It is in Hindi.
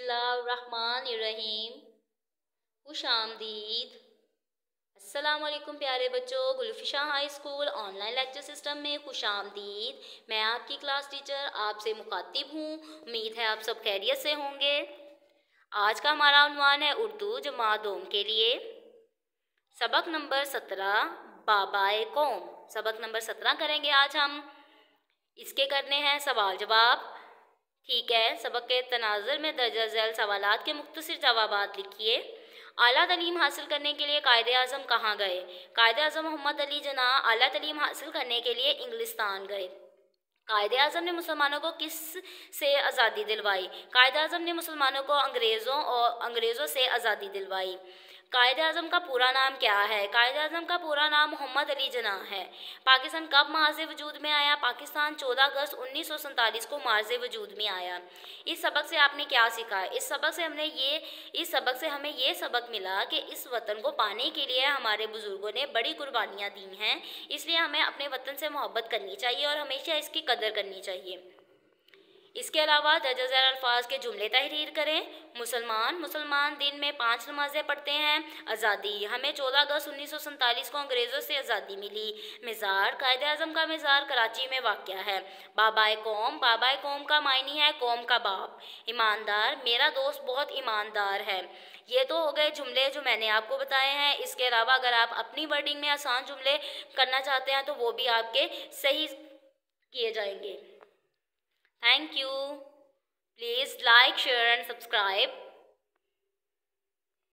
रहीम खुश आमदीद असलम प्यारे बच्चों Gulfisha high school online lecture system में खुश आमदीद मैं आपकी क्लास टीचर आपसे मुखातिब हूँ उम्मीद है आप सब खैरियत से होंगे आज का हमारा अनवान है उर्दू दोम के लिए सबक नंबर सत्रह बाबाए कौम सबक नंबर सत्रह करेंगे आज हम इसके करने हैं सवाल जवाब ठीक है सबक के तनाजर में दर्जा झैल सवाल के मुख्तर जवाब लिखिए अली तलीम हासिल करने के लिए कायद अजम कहाँ गए कायद अजम मोहम्मद अली जना अली तलीम हासिल करने के लिए इंग्लिस्तान गए कायद अजम ने मुसलमानों को किस से आज़ादी दिलवाई कायद अजम ने मुसलमानों को अंग्रेज़ों और अंग्रेज़ों से आज़ादी दिलवाई कायद अजम का पूरा नाम क्या है कायद अजम का पूरा नाम मोहम्मद अली जना है पाकिस्तान कब मार्ज वजूद में आया पाकिस्तान 14 अगस्त उन्नीस को मार्ज वजूद में आया इस सबक से आपने क्या सीखा इस सबक से हमने ये इस सबक से हमें ये सबक मिला कि इस वतन को पाने के लिए हमारे बुज़ुर्गों ने बड़ी कुर्बानियाँ दी हैं इसलिए हमें अपने वतन से मोहब्बत करनी चाहिए और हमेशा इसकी कदर करनी चाहिए इसके अलावा दर्ज अल्फाज के जुमले तहरीर करें मुसलमान मुसलमान दिन में पाँच नमाजें पढ़ते हैं आज़ादी हमें चौदह अगस्त उन्नीस सौ सैंतालीस को अंग्रेज़ों से आज़ादी मिली मिज़ार कायद अजम का मिज़ार कराची में वाक़ है बाबा कौम बाबा कौम का मायनी है कौम का बाप ईमानदार मेरा दोस्त बहुत ईमानदार है ये तो हो गए जुमले जो मैंने आपको बताए हैं इसके अलावा अगर आप अपनी वर्डिंग में आसान जुमले करना चाहते हैं तो वो भी आपके सही किए जाएंगे Thank you. Please like, share and subscribe.